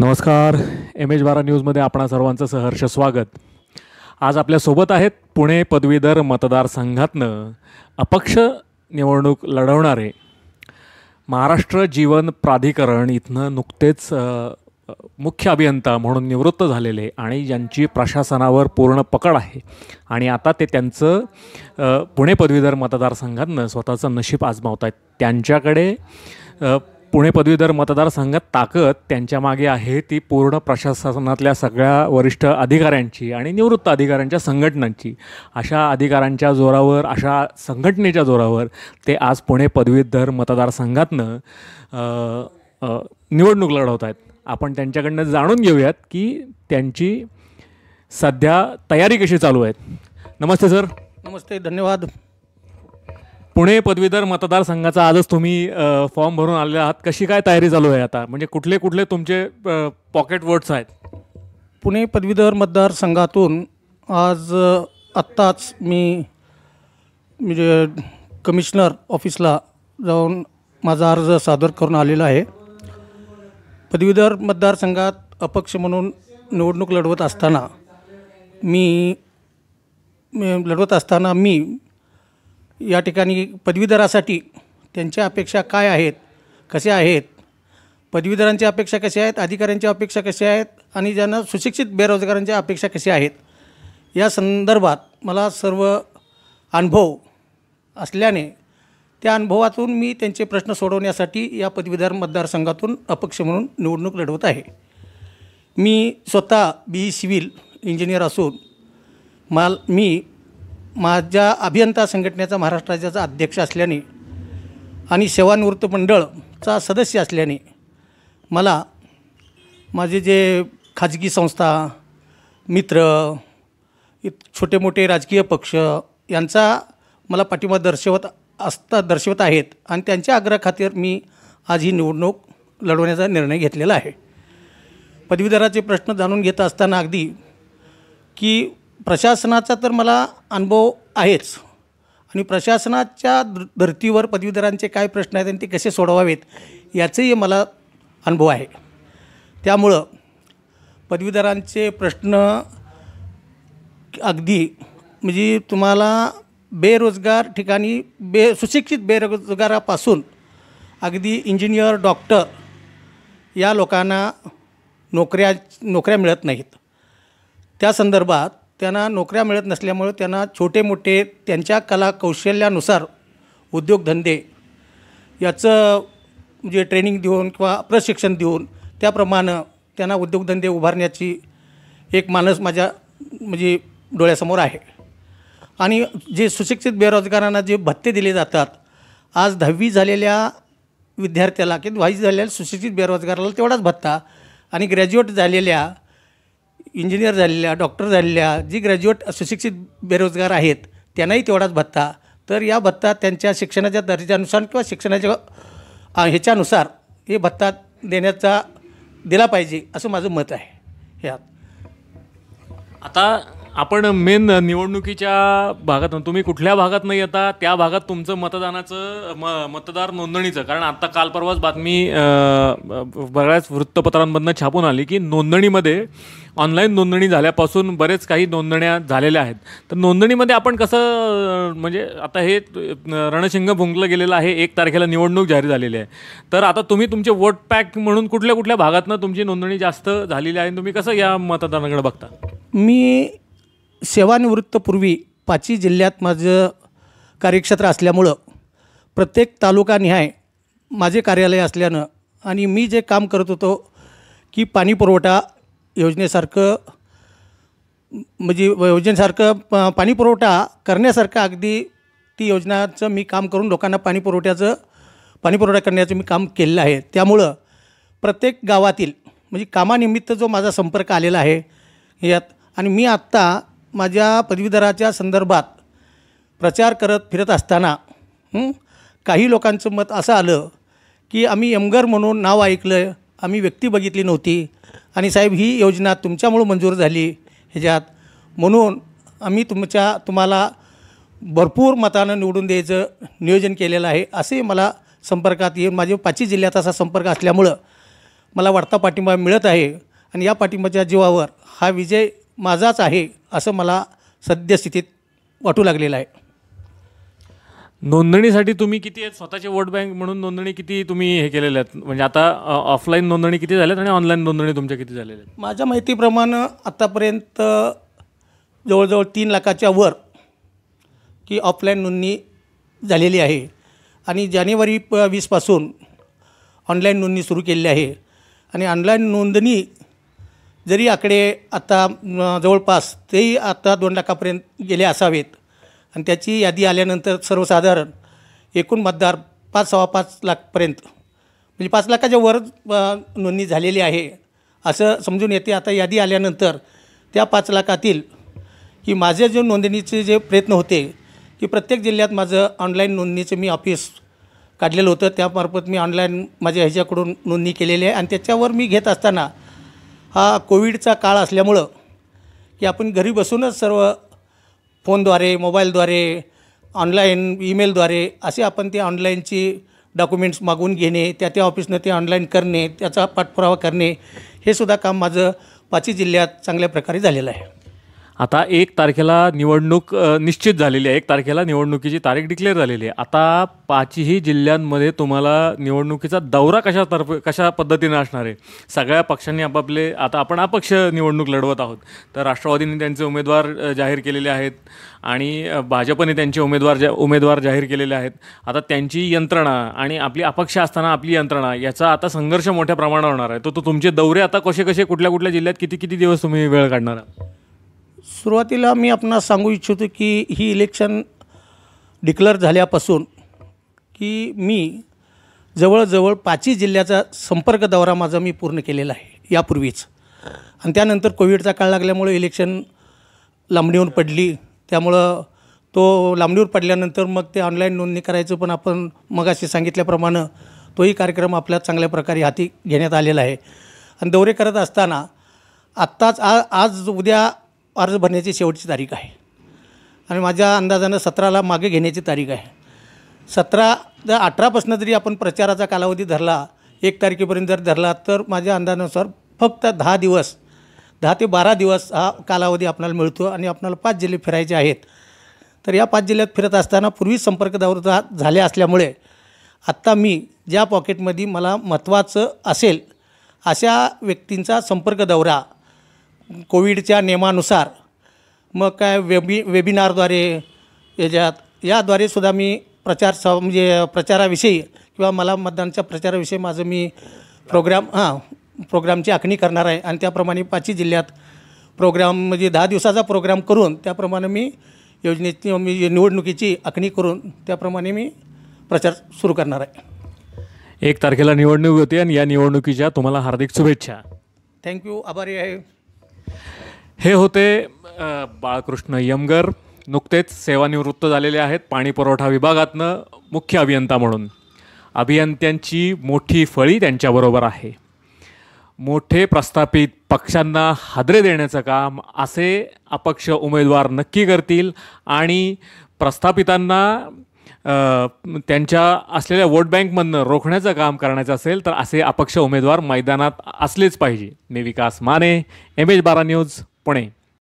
नमस्कार M H बारा न्यूजमध्ये आपणा सर्वांचं सहर्ष स्वागत आज आपल्यासोबत आहेत पुणे पदवीधर मतदारसंघातनं अपक्ष निवडणूक लढवणारे महाराष्ट्र जीवन प्राधिकरण इथनं नुकतेच मुख्य अभियंता म्हणून निवृत्त झालेले आणि ज्यांची प्रशासनावर पूर्ण पकड आहे आणि आता ते त्यांचं पुणे पदवीधर मतदारसंघातनं स्वतःचं नशीब आजमावत आहेत त्यांच्याकडे पुणे पदवीधर मतदारसंघात ताकद त्यांच्या मागे आहे ती पूर्ण प्रशासनातल्या सगळ्या वरिष्ठ अधिकाऱ्यांची आणि निवृत्त अधिकाऱ्यांच्या संघटनांची अशा अधिकाऱ्यांच्या जोरावर अशा संघटनेच्या जोरावर ते आज पुणे पदवीधर मतदारसंघातनं निवडणूक लढवत आहेत आपण त्यांच्याकडनं जाणून घेऊयात की त्यांची सध्या तयारी कशी चालू आहेत नमस्ते सर नमस्ते धन्यवाद पुणे पदवीधर मतदारसंघाचा आजच तुम्ही फॉर्म भरून आलेला आहात कशी काय तयारी चालू आहे आता म्हणजे कुठले कुठले तुमचे पॉकेट वर्ड्स आहेत पुणे पदवीधर मतदारसंघातून आज आत्ताच मी म्हणजे कमिशनर ऑफिसला जाऊन माझा अर्ज सादर करून आलेला आहे पदवीधर मतदारसंघात अपक्ष म्हणून निवडणूक लढवत असताना मी लढवत असताना मी या ठिकाणी पदवीधरासाठी त्यांच्या अपेक्षा काय आहेत कसे आहेत पदवीधरांच्या अपेक्षा कशा आहेत अधिकाऱ्यांच्या अपेक्षा कशा आहेत आणि ज्यांना सुशिक्षित बेरोजगारांच्या अपेक्षा कशा आहेत या संदर्भात मला सर्व अनुभव असल्याने त्या अनुभवातून मी त्यांचे प्रश्न सोडवण्यासाठी या पदवीधर मतदारसंघातून अपक्ष म्हणून निवडणूक लढवत आहे मी स्वतः बी सिव्हिल इंजिनियर असून माल मी माझ्या अभियंता संघटनेचा महाराष्ट्र राज्याचा अध्यक्ष असल्याने आणि सेवानिवृत्त मंडळचा सदस्य असल्याने मला माझे जे खाजगी संस्था मित्र छोटे मोठे राजकीय पक्ष यांचा मला पाठिंबा दर्शवत असता दर्शवत आहेत आणि त्यांच्या आग्रहाखातीर मी आज ही निवडणूक लढवण्याचा निर्णय घेतलेला आहे पदवीधराचे प्रश्न जाणून घेत असताना अगदी की प्रशासनाचा तर मला अनुभव आहेच आणि प्रशासनाच्या धर्तीवर पदवीधरांचे काय प्रश्न आहेत आणि ते कसे सोडवावेत याचंही मला अनुभव आहे त्यामुळं पदवीधरांचे प्रश्न अगदी म्हणजे तुम्हाला बेरोजगार ठिकाणी बे सुशिक्षित बेरोजगारापासून अगदी इंजिनियर डॉक्टर या लोकांना नोकऱ्या नोकऱ्या मिळत नाहीत त्या संदर्भात त्यांना नोकऱ्या मिळत नसल्यामुळे त्यांना छोटे मोठे त्यांच्या कला कौशल्यानुसार उद्योगधंदे याचं म्हणजे ट्रेनिंग देऊन किंवा प्रशिक्षण देऊन त्याप्रमाणे त्यांना उद्योगधंदे उभारण्याची एक मानस माझ्या म्हणजे डोळ्यासमोर आहे आणि जे सुशिक्षित बेरोजगारांना जे भत्ते दिले जातात आज दहावी झालेल्या विद्यार्थ्याला की दहावी झालेल्या सुशिक्षित बेरोजगाराला तेवढाच भत्ता आणि ग्रॅज्युएट झालेल्या इंजिनियर झालेल्या डॉक्टर झालेल्या जी ग्रॅज्युएट सुशिक्षित बेरोजगार आहेत त्यांनाही तेवढाच भत्ता तर या भत्ता त्यांच्या शिक्षणाच्या दर्जानुसार किंवा शिक्षणाच्या ह्याच्यानुसार हे भत्ता देण्याचा दिला पाहिजे असं माझं मत आहे ह्यात आता आपण मेन निवडणुकीच्या भागात तुम्ही कुठल्या भागात नाही येता त्या भागात तुमचं मतदानाचं म मतदार नोंदणीचं कारण आत्ता काल परवाच बातमी बऱ्याच वृत्तपत्रांमधनं छापून आली की नोंदणीमध्ये ऑनलाईन नोंदणी झाल्यापासून बरेच काही नोंदण्या झालेल्या आहेत तर नोंदणीमध्ये आपण कसं म्हणजे आता हे रणशिंग भुंकलं गेलेलं आहे एक तारखेला निवडणूक जाहीर झालेली आहे तर आता तुम्ही तुमचे वोट पॅक म्हणून कुठल्या कुठल्या भागातनं तुमची नोंदणी जास्त झालेली आहे तुम्ही कसं या मतदानाकडे बघता मी सेवानिवृत्तपूर्वी पाचही जिल्ह्यात माझं कार्यक्षेत्र असल्यामुळं प्रत्येक तालुकानिहाय माझे कार्यालय असल्यानं आणि मी जे काम करत होतो की पाणी पुरवठा योजनेसारखं म्हणजे योजनेसारखं प पाणी पुरवठा करण्यासारखं अगदी ती योजनाचं मी काम करून लोकांना पाणीपुरवठ्याचं पाणीपुरवठा करण्याचं मी काम केलेलं आहे त्यामुळं प्रत्येक गावातील म्हणजे कामानिमित्त जो माझा संपर्क आलेला आहे यात आणि मी आत्ता माझ्या पदवीधराच्या संदर्भात प्रचार करत फिरत असताना काही लोकांचं मत असं आलं की आम्ही यमगर म्हणून नाव ऐकलं आम्ही व्यक्ती बघितली नव्हती आणि साहेब ही योजना तुमच्यामुळं मंजूर झाली ह्याच्यात म्हणून आम्ही तुमच्या तुम्हाला भरपूर मतानं निवडून द्यायचं नियोजन केलेलं आहे असे मला संपर्कात येऊन माझे पाचवी जिल्ह्यात असा संपर्क असल्यामुळं मला वाढता पाठिंबा मिळत आहे आणि या पाठिंबाच्या जीवावर हा विजय माझाच आहे असं मला सद्यस्थितीत वाटू लागलेलं आहे नोंदणीसाठी तुम्ही किती आहेत स्वतःचे वोट बँक म्हणून नोंदणी किती तुम्ही हे केलेल्या आहेत म्हणजे आता ऑफलाईन नोंदणी किती झाल्यात आणि ऑनलाईन नोंदणी तुमच्या किती झालेल्या आहेत माझ्या माहितीप्रमाणे आत्तापर्यंत जवळजवळ तीन लाखाच्या वर की ऑफलाईन नोंदणी झालेली आहे आणि जानेवारी प वीसपासून ऑनलाईन नोंदणी सुरू केलेली आहे आणि ऑनलाईन नोंदणी जरी आकडे आता जवळपास तेही आता दोन लाखापर्यंत गेले असावेत आणि त्याची यादी आल्यानंतर सर्वसाधारण एकूण मतदार पाच सव्वा पाच लाखपर्यंत म्हणजे पाच लाखाच्या वर नोंदणी झालेली आहे असं समजून येते आता यादी आल्यानंतर त्या पाच लाखातील की माझे जे नोंदणीचे जे प्रयत्न होते की प्रत्येक जिल्ह्यात माझं ऑनलाईन नोंदणीचं मी ऑफिस काढलेलं होतं त्यामार्फत मी ऑनलाईन माझ्या ह्याच्याकडून नोंदणी केलेली आहे आणि त्याच्यावर मी घेत असताना हा कोविडचा काळ असल्यामुळं की आपण घरी बसूनच सर्व फोनद्वारे मोबाईलद्वारे ऑनलाईन ईमेलद्वारे असे आपण ते ऑनलाईनची डॉक्युमेंट्स मागून घेणे त्या त्या ऑफिसनं ते ऑनलाईन करणे त्याचा पाठपुरावा करणे हे सुद्धा काम माझं पाचही जिल्ह्यात चांगल्या प्रकारे झालेलं आहे आता एक तारखेला निवडणूक निश्चित झालेली आहे एक तारखेला निवडणुकीची तारीख डिक्लेअर झालेली आहे आता पाचही जिल्ह्यांमध्ये तुम्हाला निवडणुकीचा दौरा कशा तर्फ कशा पद्धतीने असणार आहे सगळ्या पक्षांनी आपापले आता आपण अपक्ष निवडणूक लढवत आहोत तर राष्ट्रवादीने त्यांचे उमेदवार जाहीर केलेले आहेत आणि भाजपने त्यांचे उमेदवार जा उमेदवार जाहीर केलेले आहेत आता त्यांची यंत्रणा आणि आपली अपक्ष असताना आपली यंत्रणा याचा आता संघर्ष मोठ्या प्रमाणावर होणार आहे तो तो तुमचे दौरे आता कसे कसे कुठल्या कुठल्या जिल्ह्यात किती किती दिवस तुम्ही वेळ काढणार आहात सुरुवातीला मी आपणास सांगू इच्छितो की ही इलेक्शन डिक्लेअर झाल्यापासून की मी जवळजवळ पाचही जिल्ह्याचा संपर्क दौरा माझा मी पूर्ण केलेला आहे यापूर्वीच आणि त्यानंतर कोविडचा काळ लागल्यामुळे इलेक्शन लांबणीवर पडली त्यामुळं तो लांबणीवर पडल्यानंतर मग ते ऑनलाईन नोंदणी करायचं पण आपण मगाशी सांगितल्याप्रमाणे तोही कार्यक्रम आपल्या चांगल्या प्रकारे हाती घेण्यात आलेला आहे आणि दौरे करत असताना आत्ताच आ आज उद्या अर्ज भरण्याची शेवटची तारीख आहे आणि माझ्या अंदाजानं सतराला मागे घेण्याची तारीख आहे सतरा जर अठरापासून जरी आपण प्रचाराचा कालावधी धरला एक तारखेपर्यंत जर धरला तर माझ्या अंदाजानुसार फक्त दहा दिवस दहा ते बारा दिवस हा कालावधी आपल्याला मिळतो आणि आपल्याला पाच जिल्हे फिरायचे आहेत तर या पाच जिल्ह्यात फिरत असताना पूर्वी संपर्क दौरा झाल्या असल्यामुळे आत्ता मी ज्या पॉकेटमध्ये मला महत्त्वाचं असेल अशा व्यक्तींचा संपर्क दौरा कोविडच्या नियमानुसार मग काय वेबी वेबिनारद्वारे याच्यात याद्वारे सुद्धा मी प्रचार स म्हणजे प्रचाराविषयी किंवा मला मतदानाच्या प्रचाराविषयी माझं मी प्रोग्राम हां प्रोग्रामची आखणी करणार आहे आणि त्याप्रमाणे पाचही जिल्ह्यात प्रोग्राम म्हणजे दहा दिवसाचा प्रोग्राम करून त्याप्रमाणे मी योजनेची म्हणजे निवडणुकीची आखणी करून त्याप्रमाणे मी प्रचार सुरू करणार आहे एक तारखेला निवडणूक होती आणि या निवडणुकीच्या तुम्हाला हार्दिक शुभेच्छा थँक्यू आभारी आहे हे होते बाळकृष्ण यमगर नुकतेच सेवानिवृत्त झालेले आहेत पाणी पुरवठा विभागातनं मुख्य अभियंता म्हणून अभियंत्यांची मोठी फळी त्यांच्याबरोबर आहे मोठे प्रस्थापित पक्षांना हादरे देण्याचं काम असे अपक्ष उमेदवार नक्की करतील आणि प्रस्थापितांना त्यांच्या असलेल्या वोट बँकमधनं रोखण्याचं काम करण्याचं असेल तर असे अपक्ष उमेदवार मैदानात असलेच पाहिजे मी विकास माने एम एच बारा न्यूज નિર્ભીકપણે